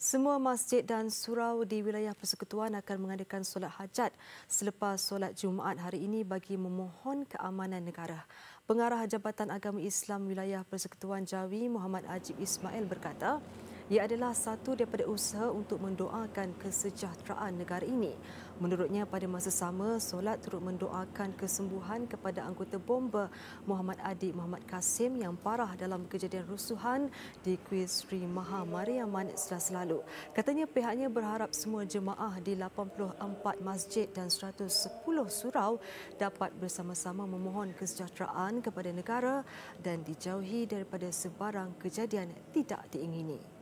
Semua masjid dan surau di wilayah persekutuan akan mengadakan solat hajat selepas solat Jumaat hari ini bagi memohon keamanan negara. Pengarah Jabatan Agama Islam Wilayah Persekutuan Jawi Muhammad Ajib Ismail berkata, ia adalah satu daripada usaha untuk mendoakan kesejahteraan negara ini. Menurutnya pada masa sama, solat turut mendoakan kesembuhan kepada anggota bomba Muhammad Adi Muhammad Kasim yang parah dalam kejadian rusuhan di Kuil Sri Maha Mariaman selasa lalu. Katanya pihaknya berharap semua jemaah di 84 masjid dan 110 surau dapat bersama-sama memohon kesejahteraan kepada negara dan dijauhi daripada sebarang kejadian tidak diingini.